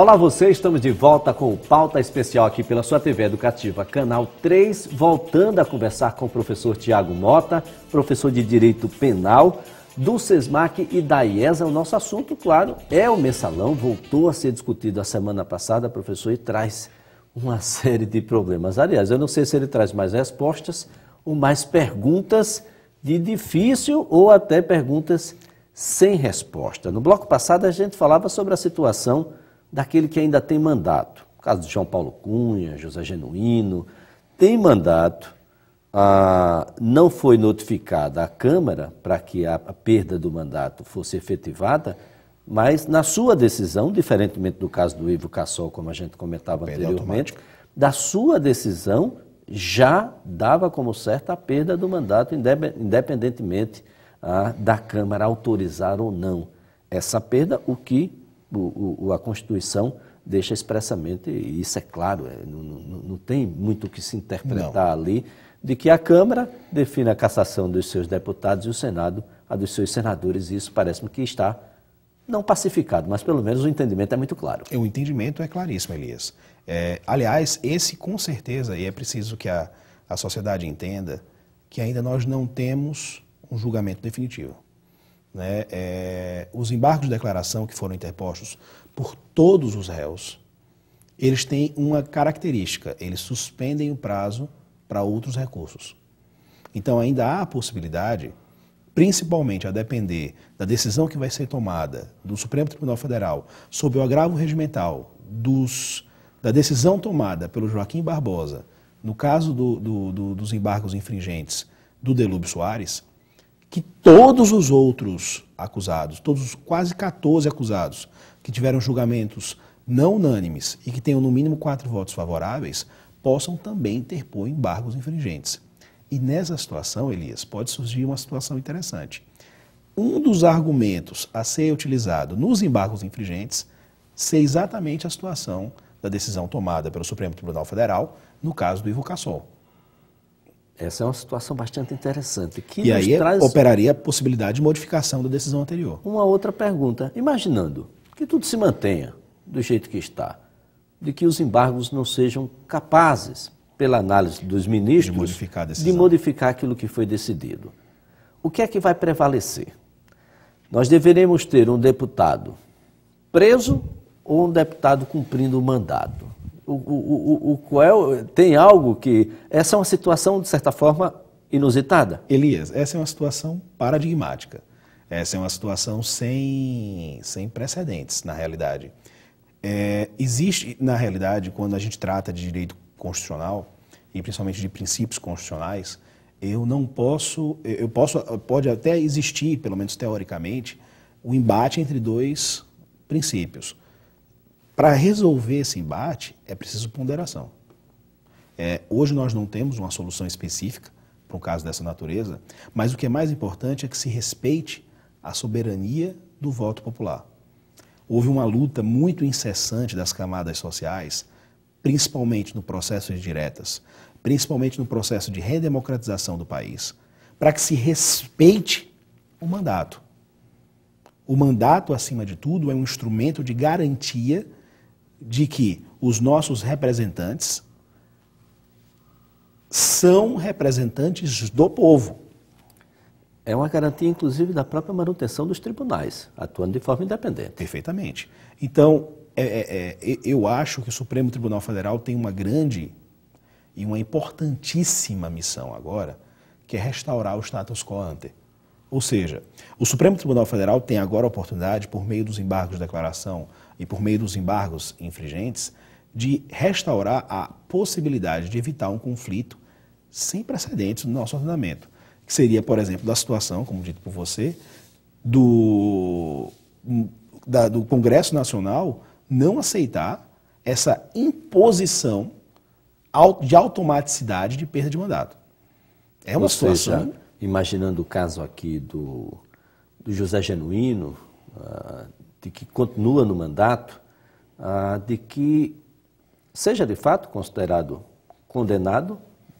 Olá você, estamos de volta com o Pauta Especial aqui pela sua TV Educativa, canal 3, voltando a conversar com o professor Tiago Mota, professor de Direito Penal do SESMAC e da IESA. O nosso assunto, claro, é o mensalão, voltou a ser discutido a semana passada, professor, e traz uma série de problemas. Aliás, eu não sei se ele traz mais respostas ou mais perguntas de difícil ou até perguntas sem resposta. No bloco passado a gente falava sobre a situação daquele que ainda tem mandato. No caso de João Paulo Cunha, José Genuíno, tem mandato, ah, não foi notificada à Câmara para que a perda do mandato fosse efetivada, mas na sua decisão, diferentemente do caso do Ivo Cassol, como a gente comentava perda anteriormente, automática. da sua decisão já dava como certa a perda do mandato, independentemente ah, da Câmara autorizar ou não essa perda, o que o, o, a Constituição deixa expressamente, e isso é claro, é, não, não, não, tem muito o que se interpretar não. ali, de que a Câmara define a cassação dos seus deputados e o Senado a dos seus senadores, e isso parece-me que está não pacificado, mas pelo menos o entendimento é muito claro. O entendimento é claríssimo, Elias. É, aliás, esse com certeza, e é preciso que a, a sociedade entenda, que ainda nós não temos um julgamento definitivo né, é, os embargos de declaração que foram interpostos por todos os réus, eles têm uma característica, eles suspendem o prazo para outros recursos. Então ainda há a possibilidade, principalmente a depender da decisão que vai ser tomada do Supremo Tribunal Federal sobre o agravo regimental dos, da decisão tomada pelo Joaquim Barbosa no caso do, do, do, dos embargos infringentes do Delúbio Soares, que todos os outros acusados, todos os quase 14 acusados que tiveram julgamentos não unânimes e que tenham no mínimo quatro votos favoráveis, possam também interpor embargos infringentes. E nessa situação, Elias, pode surgir uma situação interessante. Um dos argumentos a ser utilizado nos embargos infringentes ser exatamente a situação da decisão tomada pelo Supremo Tribunal Federal no caso do Ivo Cassol. Essa é uma situação bastante interessante. Que e aí traz... operaria a possibilidade de modificação da decisão anterior. Uma outra pergunta. Imaginando que tudo se mantenha do jeito que está, de que os embargos não sejam capazes, pela análise dos ministros, de modificar, de modificar aquilo que foi decidido. O que é que vai prevalecer? Nós deveremos ter um deputado preso ou um deputado cumprindo o mandato? o, o, o, qual tem algo que. Essa é uma situação, de certa forma, inusitada. Elias, essa é uma situação paradigmática. Essa é uma situação sem, sem precedentes, na realidade. É, existe, na realidade, quando a gente trata de direito constitucional, e principalmente de princípios constitucionais, eu não posso, eu posso, pode até existir, pelo menos teoricamente, o um embate entre dois princípios. Para resolver esse embate, é preciso ponderação. É, hoje nós não temos uma solução específica para um caso dessa natureza, mas o que é mais importante é que se respeite a soberania do voto popular. Houve uma luta muito incessante das camadas sociais, principalmente no processo de diretas, principalmente no processo de redemocratização do país, para que se respeite o mandato. O mandato, acima de tudo, é um instrumento de garantia de que os nossos representantes são representantes do povo. É uma garantia, inclusive, da própria manutenção dos tribunais, atuando de forma independente. Perfeitamente. Então, é, é, é eu acho que o Supremo Tribunal Federal tem uma grande e uma importantíssima missão agora, que é restaurar o status quo ante. Ou seja, o Supremo Tribunal Federal tem agora a oportunidade, por meio dos embargos de declaração e por meio dos embargos infringentes, de restaurar a possibilidade de evitar um conflito sem precedentes no nosso ordenamento, que seria, por exemplo, da situação, como dito por você, do, da, do Congresso Nacional não aceitar essa imposição de automaticidade de perda de mandato. É uma Ou situação. Seja, imaginando o caso aqui do, do José Genuíno, uh, de que continua no mandato, ah, de que seja de fato considerado condenado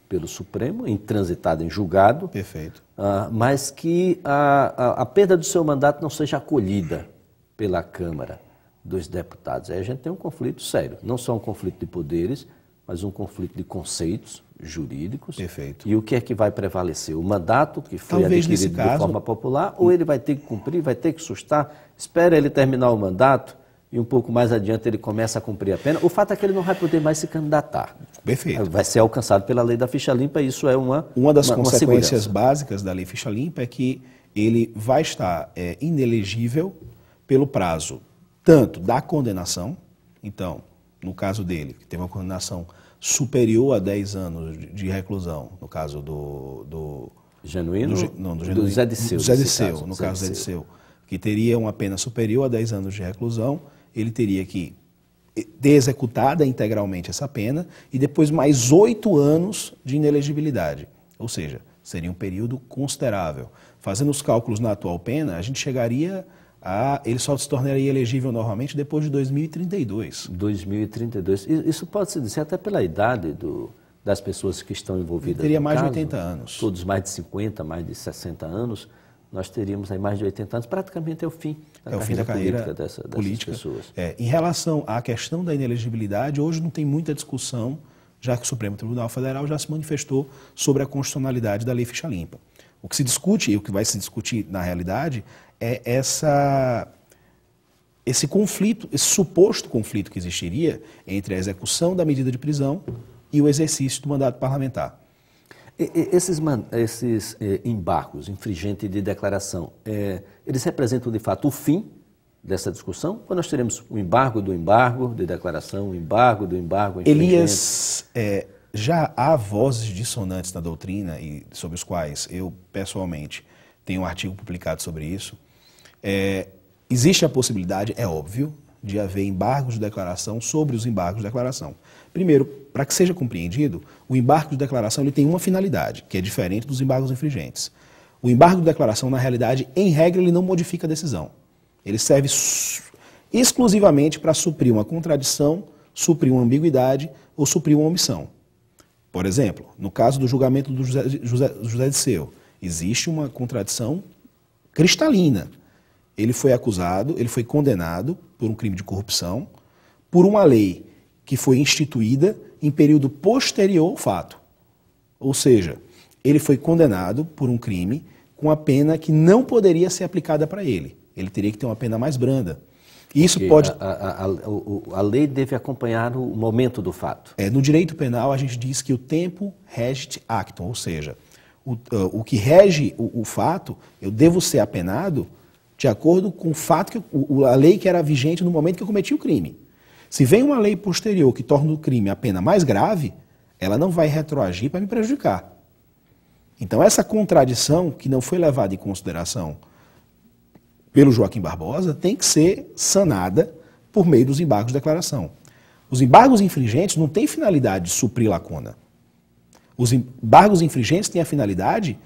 pelo Supremo, intransitado em julgado, Perfeito. Ah, mas que a, a, a perda do seu mandato não seja acolhida pela Câmara dos Deputados. Aí a gente tem um conflito sério, não só um conflito de poderes, mas um conflito de conceitos, jurídicos. Perfeito. E o que é que vai prevalecer? O mandato que foi Talvez adquirido caso, de forma popular ou ele vai ter que cumprir, vai ter que sustar? Espera ele terminar o mandato e um pouco mais adiante ele começa a cumprir a pena. O fato é que ele não vai poder mais se candidatar. Perfeito. Vai ser alcançado pela lei da ficha limpa e isso é uma Uma das uma, consequências uma básicas da lei ficha limpa é que ele vai estar é, inelegível pelo prazo tanto da condenação, então, no caso dele, que teve uma condenação superior a 10 anos de reclusão, no caso do. do Genuíno? Do, não, do, Genuíno, do Zé Disseu. Do Zé Disseu, caso, no Zé caso Zé Disseu, que teria uma pena superior a 10 anos de reclusão, ele teria que eh, ter executada integralmente essa pena e depois mais oito anos de inelegibilidade. Ou seja, seria um período considerável. Fazendo os cálculos na atual pena, a gente chegaria ah, ele só se tornaria elegível novamente depois de 2032. 2032. Isso pode se dizer até pela idade do, das pessoas que estão envolvidas. Ele teria mais caso, de 80 anos. Todos mais de 50, mais de 60 anos. Nós teríamos aí mais de 80 anos, praticamente é o fim da, é o fim da carreira política dessa, dessas política. pessoas. É, em relação à questão da inelegibilidade, hoje não tem muita discussão, já que o Supremo Tribunal Federal já se manifestou sobre a constitucionalidade da Lei Ficha Limpa. O que se discute e o que vai se discutir na realidade é essa esse conflito, esse suposto conflito que existiria entre a execução da medida de prisão e o exercício do mandato parlamentar. Esses, esses eh, embargos, infringente de declaração, eh, eles representam de fato o fim dessa discussão? Ou nós teremos o embargo do embargo de declaração, o embargo do embargo infringente? Elias, eh, já há vozes dissonantes na doutrina, e sobre os quais eu, pessoalmente, tenho um artigo publicado sobre isso. É, existe a possibilidade, é óbvio, de haver embargos de declaração sobre os embargos de declaração. Primeiro, para que seja compreendido, o embargo de declaração ele tem uma finalidade, que é diferente dos embargos infringentes. O embargo de declaração, na realidade, em regra, ele não modifica a decisão. Ele serve exclusivamente para suprir uma contradição, suprir uma ambiguidade ou suprir uma omissão. Por exemplo, no caso do julgamento do José, José, José de Seu, existe uma contradição cristalina. Ele foi acusado, ele foi condenado por um crime de corrupção, por uma lei que foi instituída em período posterior ao fato. Ou seja, ele foi condenado por um crime com a pena que não poderia ser aplicada para ele. Ele teria que ter uma pena mais branda. Isso Porque pode. A, a, a, a, lei deve acompanhar o momento do fato. É, no direito penal, a gente diz que o tempo regit actum, ou seja, o, uh, o que rege o, o, fato, eu devo ser apenado de acordo com o fato que o, a lei que era vigente no momento que eu cometi o crime. Se vem uma lei posterior que torna o crime a pena mais grave, ela não vai retroagir para me prejudicar. Então, essa contradição que não foi levada em consideração pelo Joaquim Barbosa tem que ser sanada por meio dos embargos de declaração. Os embargos infringentes não têm finalidade de suprir lacuna. Os embargos infringentes têm a finalidade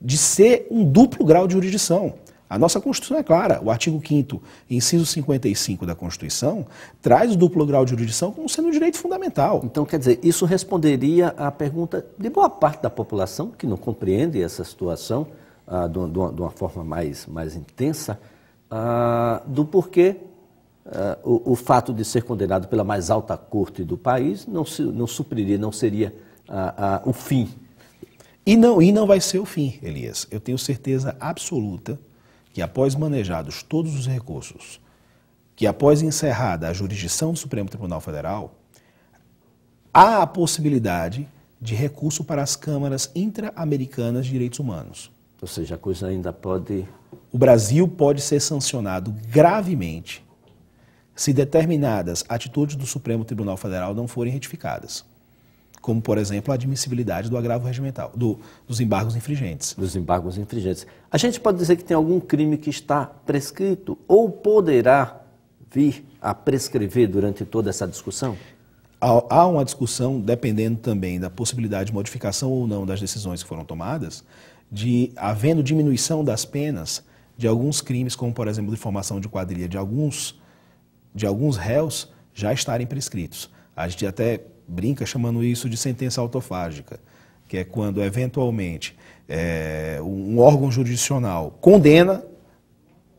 de ser um duplo grau de jurisdição. A nossa Constituição é clara, o artigo 5 inciso 55 da Constituição, traz o duplo grau de jurisdição como sendo um direito fundamental. Então, quer dizer, isso responderia à pergunta de boa parte da população que não compreende essa situação, ah, de, uma, de, uma, forma mais, mais intensa, ah, do porquê ah, o, o, fato de ser condenado pela mais alta corte do país não, se, não supriria, não seria ah, ah, o fim. E não, e não vai ser o fim, Elias. Eu tenho certeza absoluta que, após manejados todos os recursos, que após encerrada a jurisdição do Supremo Tribunal Federal, há a possibilidade de recurso para as câmaras intra-americanas de direitos humanos. Ou seja, a coisa ainda pode. O Brasil pode ser sancionado gravemente se determinadas atitudes do Supremo Tribunal Federal não forem retificadas. Como, por exemplo, a admissibilidade do agravo regimental, do, dos embargos infringentes. Dos embargos infringentes. A gente pode dizer que tem algum crime que está prescrito ou poderá vir a prescrever durante toda essa discussão? há uma discussão, dependendo também da possibilidade de modificação ou não das decisões que foram tomadas, de havendo diminuição das penas de alguns crimes, como por exemplo de formação de quadrilha, de alguns, de alguns réus já estarem prescritos. A gente até brinca chamando isso de sentença autofágica, que é quando eventualmente é, um órgão jurisdicional condena,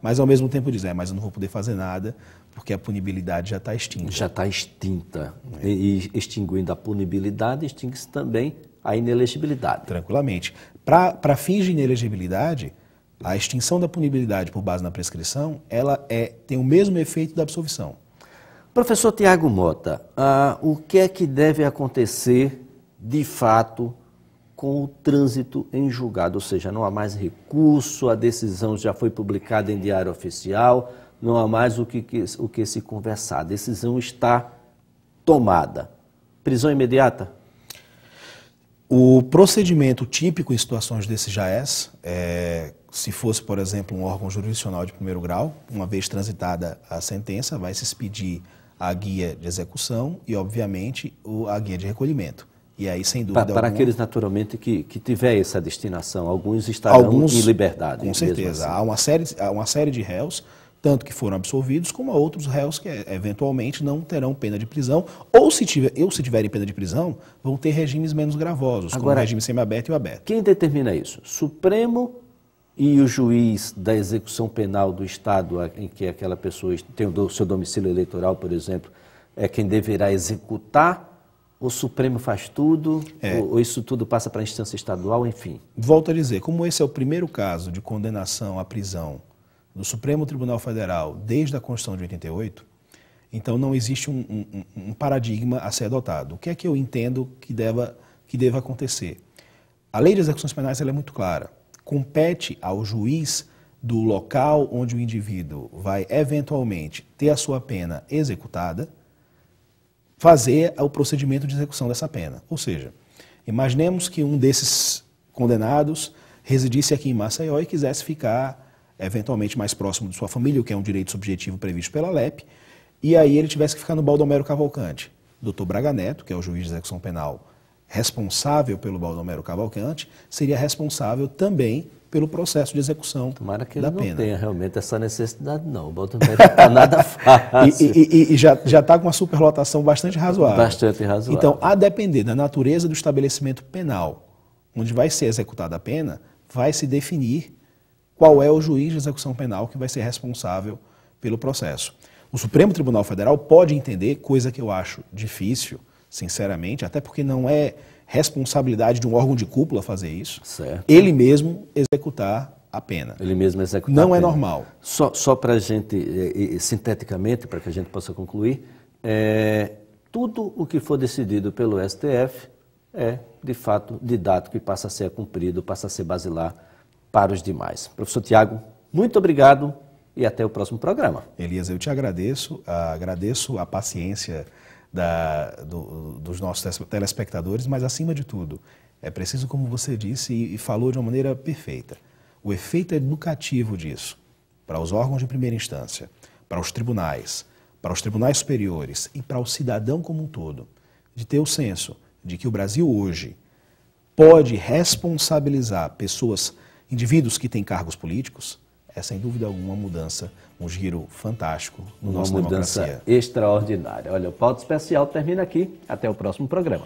mas ao mesmo tempo diz, é, mas eu não vou poder fazer nada porque a punibilidade já está extinta. Já está extinta. É. E extinguindo a punibilidade, extingue-se também a inelegibilidade. Tranquilamente. Para fins de inelegibilidade, a extinção da punibilidade por base na prescrição, ela é, tem o mesmo efeito da absolvição. Professor Tiago Mota, ah, o que é que deve acontecer de fato com o trânsito em julgado? Ou seja, não há mais recurso, a decisão já foi publicada em diário oficial, não há mais o que, o que se conversar. A decisão está tomada. Prisão imediata? O procedimento típico em situações desses JAES, é, se fosse, por exemplo, um órgão jurisdicional de primeiro grau, uma vez transitada a sentença, vai se expedir a guia de execução e, obviamente, o, a guia de recolhimento. E aí, sem dúvida. Para, para alguma... aqueles, naturalmente, que, que tiver essa destinação, alguns estarão alguns, em liberdade. Com certeza. Assim. Há, uma série, há uma série de réus tanto que foram absolvidos, como a outros réus que eh, eventualmente não terão pena de prisão, ou se, tiver, ou se tiverem pena de prisão, vão ter regimes menos gravosos, Agora, como o regime semiaberto e o aberto. Quem determina isso? Supremo e o juiz da execução penal do Estado em que aquela pessoa tem o seu domicílio eleitoral, por exemplo, é quem deverá executar o Supremo faz tudo, é. ou, isso tudo passa para a instância estadual, enfim. Volto a dizer, como esse é o primeiro caso de condenação à prisão do Supremo Tribunal Federal desde a Constituição de 88, então não existe um, um, um paradigma a ser adotado. O que é que eu entendo que deva, que deva acontecer? A lei de execuções penais é muito clara. Compete ao juiz do local onde o indivíduo vai eventualmente ter a sua pena executada fazer o procedimento de execução dessa pena. Ou seja, imaginemos que um desses condenados residisse aqui em Maceió e quisesse ficar eventualmente mais próximo de sua família, o que é um direito subjetivo previsto pela LEP, e aí ele tivesse que ficar no Baldomero Cavalcante. Doutor Braga Neto, que é o juiz de execução penal responsável pelo Baldomero Cavalcante, seria responsável também pelo processo de execução Tomara que ele não tenha realmente essa necessidade, não. O Baldomero está nada fácil. e, e, e, e já está com uma superlotação bastante razoável. Bastante razoável. Então, a depender da natureza do estabelecimento penal onde vai ser executada a pena, vai se definir qual é o juiz de execução penal que vai ser responsável pelo processo. O Supremo Tribunal Federal pode entender, coisa que eu acho difícil, sinceramente, até porque não é responsabilidade de um órgão de cúpula fazer isso. Certo. Ele mesmo executar a pena. Ele mesmo executar. Não é normal. Só, só para a gente, eh, eh, eh, sinteticamente, para que a gente possa concluir, é, tudo o que for decidido pelo STF é, de fato, didático e passa a ser cumprido, passa a ser basilar para os demais. Professor Tiago, muito obrigado e até o próximo programa. Elias, eu te agradeço, agradeço a paciência da, do, dos nossos telespectadores, mas acima de tudo, é preciso, como você disse e, e falou de uma maneira perfeita, o efeito educativo disso para os órgãos de primeira instância, para os tribunais, para os tribunais superiores e para o cidadão como um todo, de ter o senso de que o Brasil hoje pode responsabilizar pessoas indivíduos que têm cargos políticos, é sem dúvida alguma mudança, um giro fantástico no nosso democracia. Uma mudança extraordinária. Olha, o Pauta Especial termina aqui. Até o próximo programa.